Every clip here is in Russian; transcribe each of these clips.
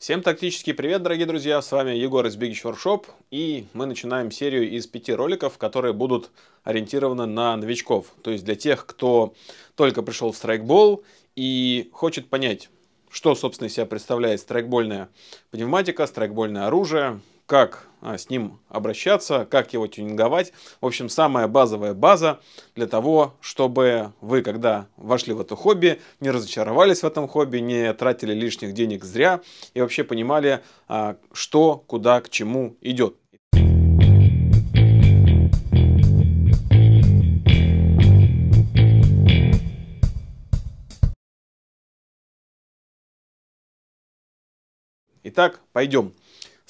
Всем тактический привет, дорогие друзья, с вами Егор из Big Workshop, и мы начинаем серию из пяти роликов, которые будут ориентированы на новичков, то есть для тех, кто только пришел в страйкбол и хочет понять, что, собственно, из себя представляет страйкбольная пневматика, страйкбольное оружие, как а, с ним обращаться, как его тюнинговать. В общем, самая базовая база для того, чтобы вы, когда вошли в это хобби, не разочаровались в этом хобби, не тратили лишних денег зря и вообще понимали, а, что, куда, к чему идет. Итак, пойдем.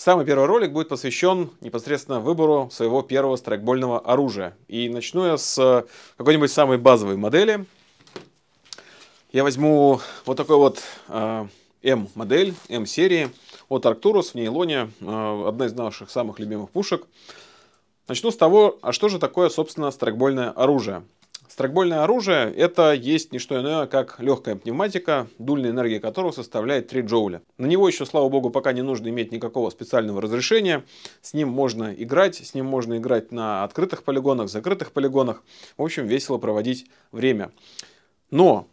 Самый первый ролик будет посвящен непосредственно выбору своего первого страйкбольного оружия. И начну я с э, какой-нибудь самой базовой модели. Я возьму вот такой вот э, М-модель, М-серии от Arcturus в нейлоне, э, одна из наших самых любимых пушек. Начну с того, а что же такое, собственно, страйкбольное оружие. Страйкбольное оружие – это есть не что иное, как легкая пневматика, дульная энергия которого составляет 3 джоуля. На него еще, слава богу, пока не нужно иметь никакого специального разрешения. С ним можно играть, с ним можно играть на открытых полигонах, закрытых полигонах. В общем, весело проводить время. Но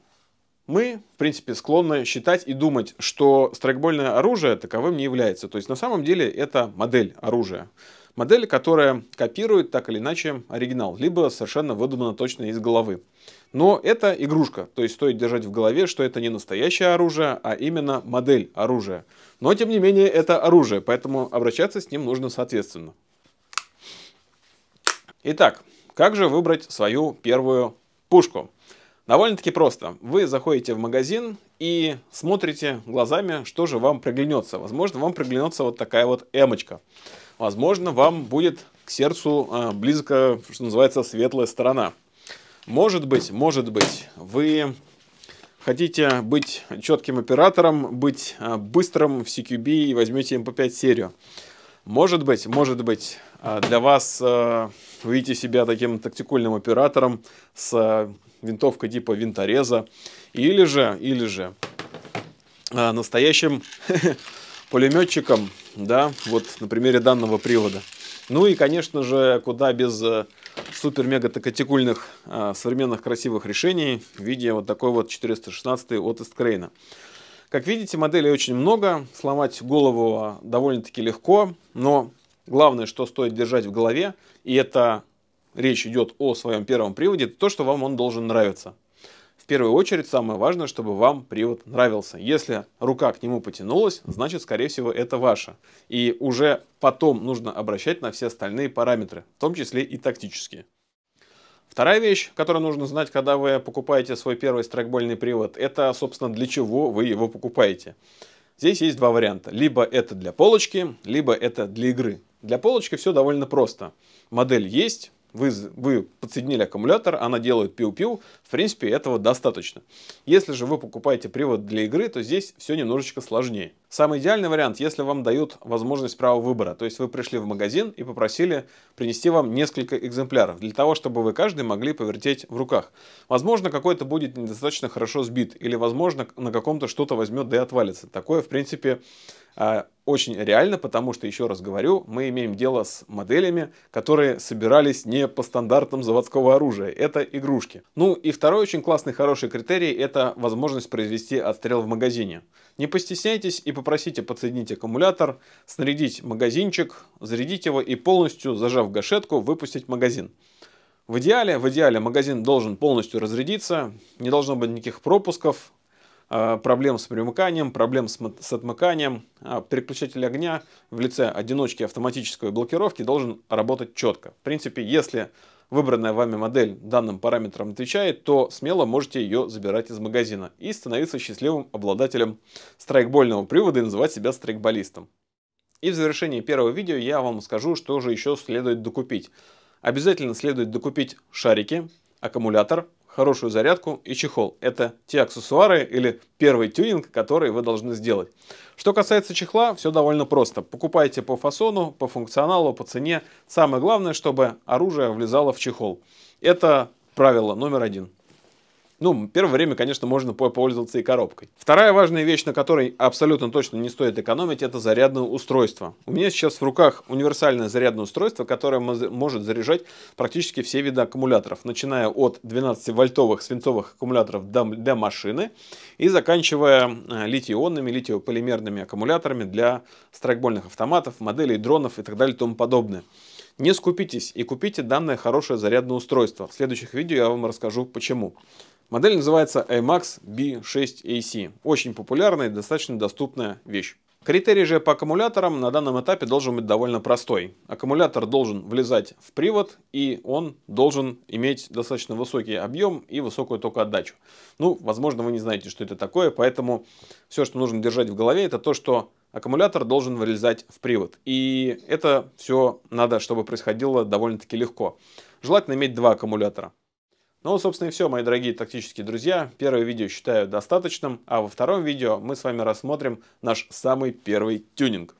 мы, в принципе, склонны считать и думать, что страйкбольное оружие таковым не является. То есть, на самом деле, это модель оружия. Модель, которая копирует так или иначе оригинал, либо совершенно выдумана точно из головы. Но это игрушка, то есть стоит держать в голове, что это не настоящее оружие, а именно модель оружия. Но тем не менее это оружие, поэтому обращаться с ним нужно соответственно. Итак, как же выбрать свою первую пушку? Довольно-таки просто. Вы заходите в магазин и смотрите глазами, что же вам приглянется. Возможно, вам приглянется вот такая вот эмочка возможно, вам будет к сердцу э, близко, что называется, светлая сторона. Может быть, может быть, вы хотите быть четким оператором, быть э, быстрым в CQB и возьмете MP5 серию. Может быть, может быть, э, для вас вы видите себя таким тактикульным оператором с винтовкой типа винтореза, или же, или же настоящим пулеметчиком да, вот на примере данного привода. Ну и, конечно же, куда без э, супер-мега-токатикульных э, современных красивых решений в виде вот такой вот 416 от Эсткрейна. Как видите, моделей очень много, сломать голову э, довольно-таки легко, но главное, что стоит держать в голове, и это речь идет о своем первом приводе, то, что вам он должен нравиться первую очередь самое важное, чтобы вам привод нравился. Если рука к нему потянулась, значит, скорее всего, это ваша. И уже потом нужно обращать на все остальные параметры, в том числе и тактические. Вторая вещь, которую нужно знать, когда вы покупаете свой первый страйкбольный привод, это, собственно, для чего вы его покупаете. Здесь есть два варианта. Либо это для полочки, либо это для игры. Для полочки все довольно просто. Модель есть, вы, вы подсоединили аккумулятор, она делает пиу-пиу, в принципе этого достаточно. Если же вы покупаете привод для игры, то здесь все немножечко сложнее. Самый идеальный вариант, если вам дают возможность права выбора, то есть вы пришли в магазин и попросили принести вам несколько экземпляров, для того, чтобы вы каждый могли повертеть в руках. Возможно, какой-то будет недостаточно хорошо сбит, или возможно, на каком-то что-то возьмет да и отвалится. Такое, в принципе, а, очень реально, потому что, еще раз говорю, мы имеем дело с моделями, которые собирались не по стандартам заводского оружия. Это игрушки. Ну и второй очень классный, хороший критерий – это возможность произвести отстрел в магазине. Не постесняйтесь и попросите подсоединить аккумулятор, снарядить магазинчик, зарядить его и полностью, зажав гашетку, выпустить магазин. В идеале, в идеале магазин должен полностью разрядиться, не должно быть никаких пропусков, а, проблем с примыканием, проблем с отмыканием. А, переключатель огня в лице одиночки автоматической блокировки должен работать четко. В принципе, если выбранная вами модель данным параметрам отвечает, то смело можете ее забирать из магазина и становиться счастливым обладателем страйкбольного привода и называть себя страйкболистом. И в завершении первого видео я вам скажу, что же еще следует докупить. Обязательно следует докупить шарики, аккумулятор, хорошую зарядку и чехол. Это те аксессуары или первый тюнинг, который вы должны сделать. Что касается чехла, все довольно просто. Покупайте по фасону, по функционалу, по цене. Самое главное, чтобы оружие влезало в чехол. Это правило номер один. Ну, первое время, конечно, можно пользоваться и коробкой. Вторая важная вещь, на которой абсолютно точно не стоит экономить, это зарядное устройство. У меня сейчас в руках универсальное зарядное устройство, которое может заряжать практически все виды аккумуляторов, начиная от 12-вольтовых свинцовых аккумуляторов для машины и заканчивая э, литий-ионными, литиополимерными аккумуляторами для страйкбольных автоматов, моделей, дронов и так далее и тому подобное. Не скупитесь и купите данное хорошее зарядное устройство. В следующих видео я вам расскажу почему. Модель называется IMAX B6AC. Очень популярная и достаточно доступная вещь. Критерий же по аккумуляторам на данном этапе должен быть довольно простой. Аккумулятор должен влезать в привод, и он должен иметь достаточно высокий объем и высокую токоотдачу. Ну, возможно, вы не знаете, что это такое, поэтому все, что нужно держать в голове, это то, что аккумулятор должен вылезать в привод. И это все надо, чтобы происходило довольно-таки легко. Желательно иметь два аккумулятора. Ну собственно, и все, мои дорогие тактические друзья. Первое видео считаю достаточным, а во втором видео мы с вами рассмотрим наш самый первый тюнинг.